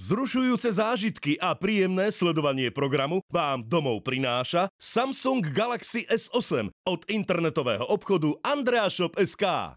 Zrušujúce zážitky a príjemné sledovanie programu vám domov prináša Samsung Galaxy S8 od internetového obchodu andreashop.sk.